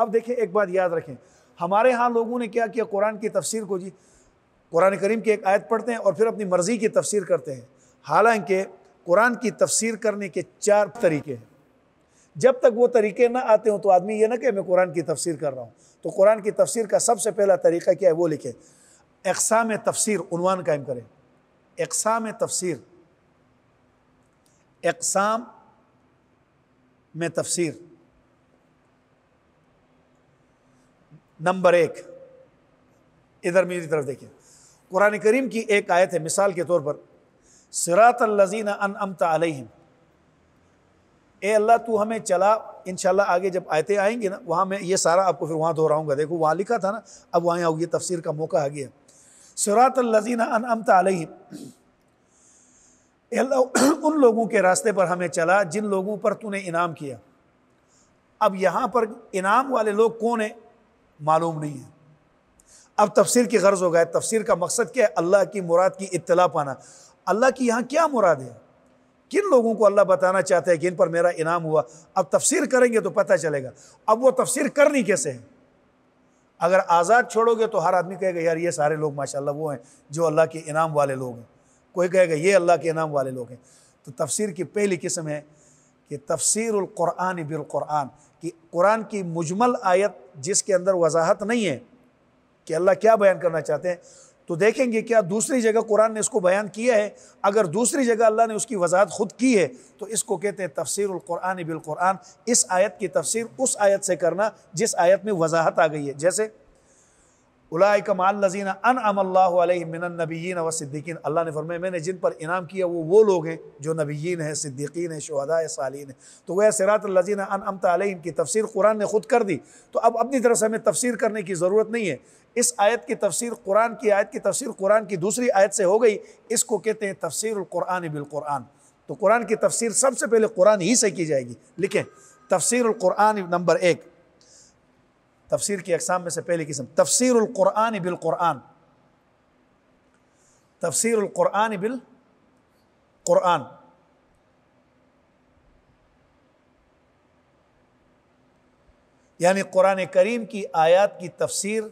अब देखें एक बात याद रखें हमारे यहाँ लोगों ने क्या किया कुरान की तफसीर को जी कुरान करीम की एक आयत पढ़ते हैं और फिर अपनी मर्ज़ी की तफसीर करते हैं हालांकि कुरान की तफसीर करने के चार तरीके हैं जब तक वो तरीके ना आते हो तो आदमी ये ना कहे मैं कुरान की तफसीर कर रहा हूँ तो कुरान की तफसीर का सबसे पहला तरीका क्या है वो लिखे अकसाम तफसीर उनवान कायम करें अकसाम तफसीर अकसाम में तफसीर नंबर एक इधर मेरी तरफ देखिए कुरान करीम की एक आयत है मिसाल के तौर पर सिरात लजीन अन अलहिम ए अल्लाह तू हमें चला इन आगे जब आयतें आएंगी ना वहाँ मैं ये सारा आपको फिर वहाँ दोहराऊंगा देखो वहाँ लिखा था ना अब वहाँ ये तफसीर का मौका आ गया सिरात लजीन अन अमता अलहिम उन लोगों के रास्ते पर हमें चला जिन लोगों पर तूने इनाम किया अब यहाँ पर इनाम वाले लोग कौन है मालूम नहीं है अब तफसीर की गर्ज हो गया तफसीर का मकसद क्या है अल्लाह की मुराद की इतला पाना अल्लाह की यहाँ क्या मुराद है किन लोगों को अल्लाह बताना चाहता है कि इन पर मेरा इनाम हुआ अब तफसीर करेंगे तो पता चलेगा अब वो तफसीर करनी कैसे है अगर आज़ाद छोड़ोगे तो हर आदमी कहेगा यार ये सारे लोग माशाल्लाह वो हैं जो अल्लाह के इनाम वाले लोग हैं कोई कहेगा ये अल्लाह के इनाम वाले लोग हैं तो तफसीर की पहली किस्म है कि तफसर क़ुरान कि कुरान की मुजमल आयत जिसके अंदर वजाहत नहीं है कि अल्लाह क्या बयान करना चाहते हैं तो देखेंगे क्या दूसरी जगह कुरान ने इसको बयान किया है अगर दूसरी जगह अल्लाह ने उसकी वजाहत ख़ुद की है तो इसको कहते हैं तफसरक़ुरान बिलकुरान इस आयत की तफसीर उस आयत से करना जिस आयत में वजाहत आ गई है जैसे उलाय कमाल लजीना अन अमल्लाबीन व सिद्दीकीन अल्लाह ने फरमाया मैंने जिन पर इनाम किया वो वो लोग हैं जो नबीन हैं सिद्दीकीन हैं शहदा सालीन हैं तो वह सिरात लजीना अन अमत आलिन की तफसीर कुरान ने ख़ुद कर दी तो अब अपनी तरफ से हमें तफसीर करने की ज़रूरत नहीं है इस आयत की तफसीर कुरान की आयत की तफसीर कुरान की दूसरी आयत से हो गई इसको कहते हैं तफसर क़ुरान बिलकुरान तो कुरान की तफसीर सबसे पहले कुरान ही से की जाएगी लिखें तफसर क़ुरान नंबर एक तफसीर की अकसाम में से पहली किस्म बिल तफसर कुरान तफसरक़ुरान बिलकुरान यानी कुरान करीम की आयात की तफसीर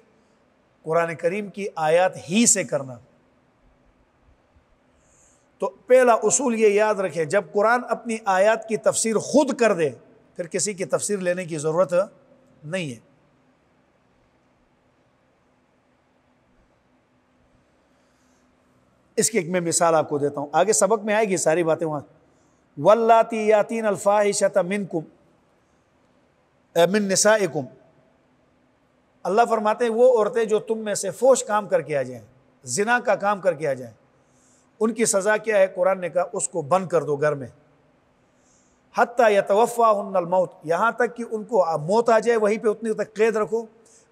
कुरान करीम की आयात ही से करना तो पहला उसूल यह याद रखे जब कुरान अपनी आयात की तफसीर खुद कर दे फिर किसी की तफसीर लेने की ज़रूरत नहीं है इसकी एक मैं मिसाल आपको देता हूँ आगे सबक में आएगी सारी बातें वहाँ वल्लाती यातीन अल्फाहिशत कुम मिन निसाकुम अल्लाह फरमाते हैं वो औरतें जो तुम में से फोश काम करके आ जाएं जिना का काम करके आ जाएं उनकी सज़ा क्या है कुरान ने कहा उसको बंद कर दो घर में हती यतवफ़ा मौत यहाँ तक कि उनको मौत आ जाए वहीं पे उतनी तक कैद रखो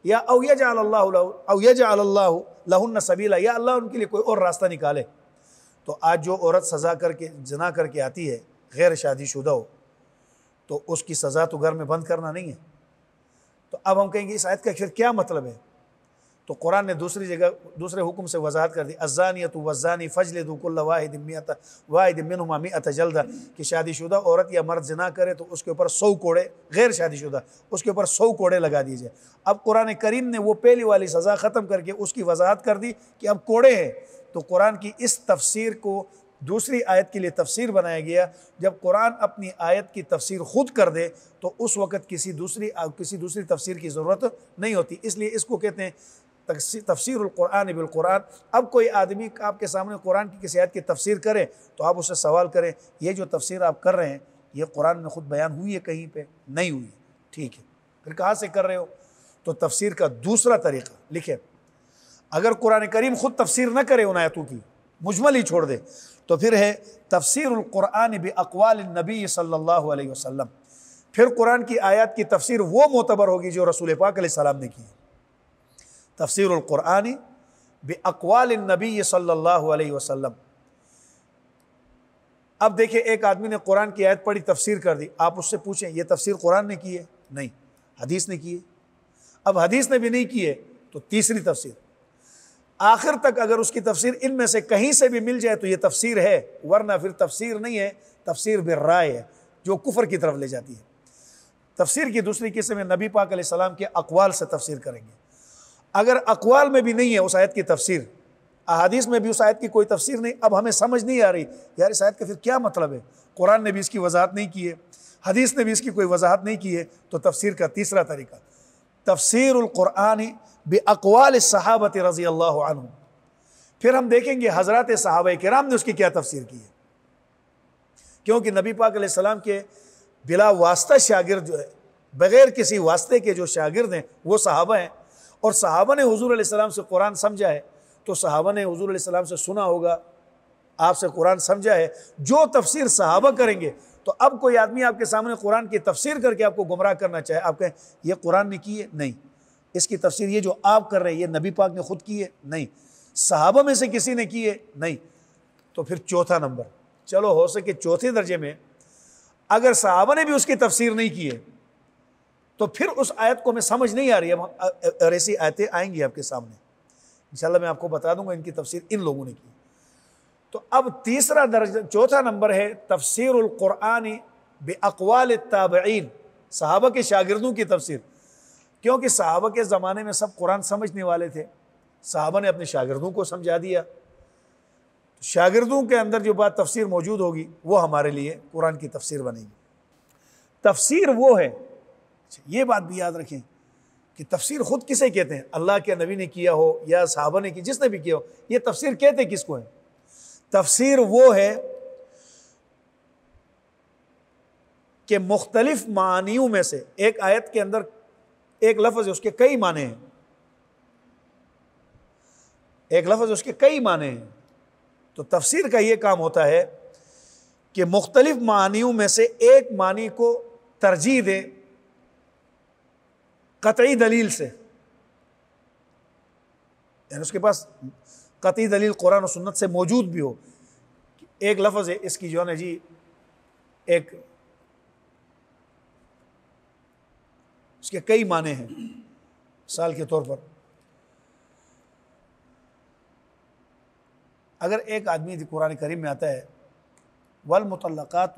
या अवैजा अवैजा लहुन्न सबीला या अल्लाह उनके लिए कोई और रास्ता निकाले तो आज जो औरत सज़ा करके जना करके आती है गैर शादी शुदा हो तो उसकी सज़ा तो घर में बंद करना नहीं है तो अब हम कहेंगे इस आयत का फिर क्या मतलब है तो कुरान ने दूसरी जगह दूसरे हुक्म से वजाहत कर दी अजानियत वजानी फजल दुकुल्ल वाहिद मियात वाहिद मिन अतजल्दा कि शादीशुदा औरत या मर्द जना करे तो उसके ऊपर सौ कोड़े गैर शादीशुदा उसके ऊपर सौ कोड़े लगा दीजिए अब कुरान करीम ने वो पहली वाली सज़ा ख़त्म करके उसकी वजाहत कर दी कि अब कोड़े हैं तो कुरान की इस तफसीर को दूसरी आयत के लिए तफसीर बनाया गया जब कुरान अपनी आयत की तफसीर खुद कर दे तो उस वक़्त किसी दूसरी किसी दूसरी तफसीर की ज़रूरत नहीं होती इसलिए इसको कहते हैं तफसर कुरान बिलकुरान अब कोई आदमी आपके सामने कुरान की किसी आयत की तफसीर करें तो आप उससे सवाल करें ये जो तफसीर आप कर रहे हैं ये कुरान में ख़ुद बयान हुई है कहीं पर नहीं हुई ठीक है फिर कहाँ से कर रहे हो तो तफसीर का दूसरा तरीका लिखे अगर कुरान करीम ख़ुद तफसीर न करे उन आयतों की मुजमल ही छोड़ दे तो फिर है तफसरक़ुरान अकवाल नबी सल्ला वसम फिर कुरान की आयत की तफसीर वो मोतबर होगी जो रसूल पाक सलाम ने की बे अकवाल नबी सल्ला वसम अब देखिए एक आदमी ने कुरान की आयत पढ़ी तफसीर कर दी आप उससे पूछें ये तफसीर कुरान ने की है नहीं हदीस ने की है अब हदीस ने भी नहीं की है तो तीसरी तफसीर आखिर तक अगर उसकी तफसीर इन में से कहीं से भी मिल जाए तो ये तफसीर है वरना फिर तफसीर नहीं है तफसीर भी राय है जो कुफर की तरफ ले जाती है तफसीर की दूसरी किस्म में नबी पाक सलाम के अकवाल से तफसीर करेंगे अगर अकवाल में भी नहीं है उस आयत की तफसीर अहादीस में भी उस आयत की कोई तफसीर नहीं अब हमें समझ नहीं आ रही यार इस आयत का फिर क्या मतलब है कुरान ने भी इसकी वजाहत नहीं की है हदीस ने भी इसकी कोई वजाहत नहीं की है तो तफसीर का तीसरा तरीका तफसीर बे अकवाल सहाबत रज़ी अल्लाह फिर हम देखेंगे हज़रत साहब कराम ने उसकी क्या तफसीर की है क्योंकि नबी पाक सलाम के बिला वास्ता शागिर जो है बग़ैर किसी वास्ते के जो शागिर्द हैं वो साहबा हैं और सहाबा ने हजूर आसमाम से कुरान समझा है तो सहाबा ने हजूर आसमाम से सुना होगा आपसे कुरान समझा है जो तफसीर सहाबा करेंगे तो अब कोई आदमी आपके सामने कुरान की तफसीर करके आपको गुमराह करना चाहे आप कहें यह कुरान ने की है नहीं इसकी तफसीर ये जो आप कर रहे हैं ये नबी पाक ने खुद की है नहीं सहाबा में से किसी ने की है नहीं तो फिर चौथा नंबर चलो हो सके चौथे दर्जे में अगर सहाबा ने भी उसकी तफसीर नहीं की है तो फिर उस आयत को हमें समझ नहीं आ रही है और ऐसी आयतें आएंगी आपके सामने इंशाल्लाह मैं आपको बता दूंगा इनकी तफसीर इन लोगों ने की तो अब तीसरा दर्जा चौथा नंबर है तफसर क़ुरान अकवाल ताबीन साहबा के शागिर्दों की तफसीर क्योंकि साहबा के ज़माने में सब कुरान समझने वाले थे साहबा ने अपने शागिर्दों को समझा दिया तो शागिर्दों के अंदर जो बात तफसीर मौजूद होगी वो हमारे लिए कुरान की तफसीर बनेगी तफसीर वो है अच्छा ये बात भी याद रखें कि तफसीर खुद किसे कहते हैं अल्लाह के नबी ने किया हो या साहबा ने की जिसने भी किया हो ये तफसीर कहते किसको है तफसीर वो है कि मुख्तलिफ मानियों में से एक आयत के अंदर एक लफ्ज़ उसके कई माने हैं एक लफ्ज़ उसके कई माने हैं तो तफसीर का ये काम होता है कि मुख्तलिफ मानियों में से एक मानी को तरजीह दें कतई दलील से यानी उसके पास कतई दलील कुरान और सुन्नत से मौजूद भी हो एक लफ्ज़ है इसकी जो है जी एक इसके कई माने हैं साल के तौर पर अगर एक आदमी कुरान करीम में आता है वल मुतलक़ात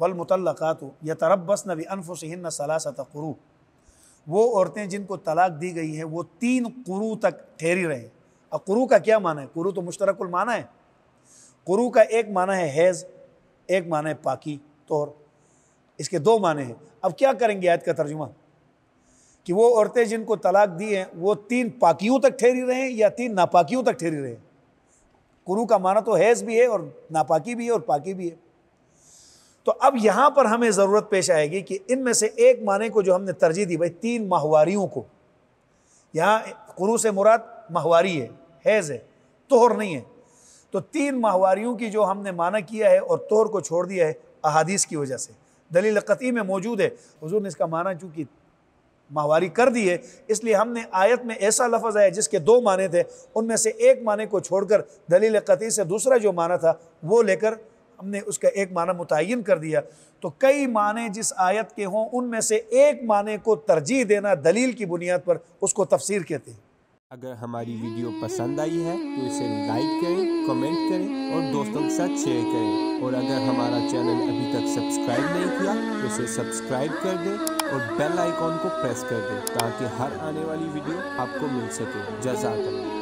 वल मुतलक़ात यह तरबस नबी अनफ़ सलासत कुरू वो औरतें जिनको तलाक दी गई है वो तीन कुरू तक ठहरी रहें अब कुरू का क्या माना है कुरू तो मुश्तरकुल माना है कुरू का एक माना है हैज़ एक माना है पाकी तौर इसके दो माने हैं अब क्या करेंगे आयत का तर्जुमा कि वो औरतें जिनको तलाक दी हैं वो तीन पाकियों तक ठहरी रहें या तीन नापाकियों तक ठहरी रहें कुरू का माना तो हैज़ भी है और नापाकी भी है और पाकी भी है तो अब यहाँ पर हमें ज़रूरत पेश आएगी कि इनमें से एक माने को जो हमने तरजीह दी भाई तीन माहवारियों को यहाँ कुरू से मुराद माहवारी है हैज़ है तोहर नहीं है तो तीन माहवारियों की जो हमने माना किया है और तोहर को छोड़ दिया है अहादीस की वजह से दलील कती में मौजूद है हजूर ने इसका माना चूँकि माहवारी कर दी है इसलिए हमने आयत में ऐसा लफज आया जिसके दो माने थे उनमें से एक माने को छोड़कर दलील कती से दूसरा जो माना था वो लेकर हमने उसका एक माना मुतन कर दिया तो कई माने जिस आयत के हों उनमें से एक माने को तरजीह देना दलील की बुनियाद पर उसको तफसीर कहते हैं अगर हमारी वीडियो पसंद आई है तो इसे लाइक करें कमेंट करें और दोस्तों के साथ शेयर करें और अगर हमारा चैनल अभी तक सब्सक्राइब नहीं किया तो इसे सब्सक्राइब कर दें और बेल आइकॉन को प्रेस कर दें ताकि हर आने वाली वीडियो आपको मिल सके जजाक